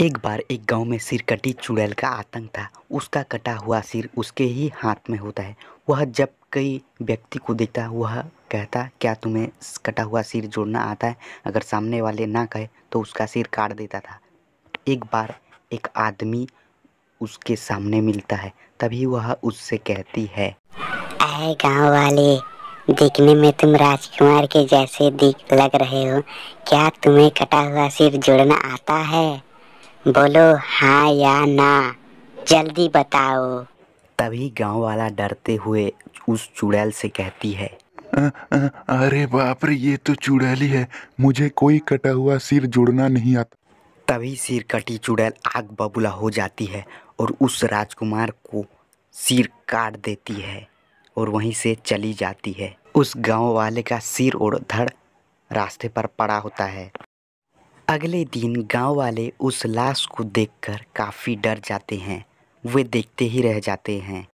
एक बार एक गांव में सिरकटी चुड़ैल का आतंक था उसका कटा हुआ सिर उसके ही हाथ में होता है वह जब कई व्यक्ति को देखता वह कहता क्या तुम्हें कटा हुआ सिर जोड़ना आता है अगर सामने वाले ना कहे तो उसका सिर काट देता था एक बार एक आदमी उसके सामने मिलता है तभी वह उससे कहती है आए गाँव वाले दिखने में तुम राजकुमार के जैसे दिख लग रहे हो क्या तुम्हें कटा हुआ सिर जोड़ना आता है बोलो हाँ या ना जल्दी बताओ तभी गांव वाला डरते हुए उस चुड़ैल से कहती है आ, आ, अरे बाप रे ये तो चुड़ैली है मुझे कोई कटा हुआ सिर जुड़ना नहीं आता तभी सिर कटी चुड़ैल आग बबूला हो जाती है और उस राजकुमार को सिर काट देती है और वहीं से चली जाती है उस गांव वाले का सिर और धड़ रास्ते पर पड़ा होता है अगले दिन गांव वाले उस लाश को देखकर काफ़ी डर जाते हैं वे देखते ही रह जाते हैं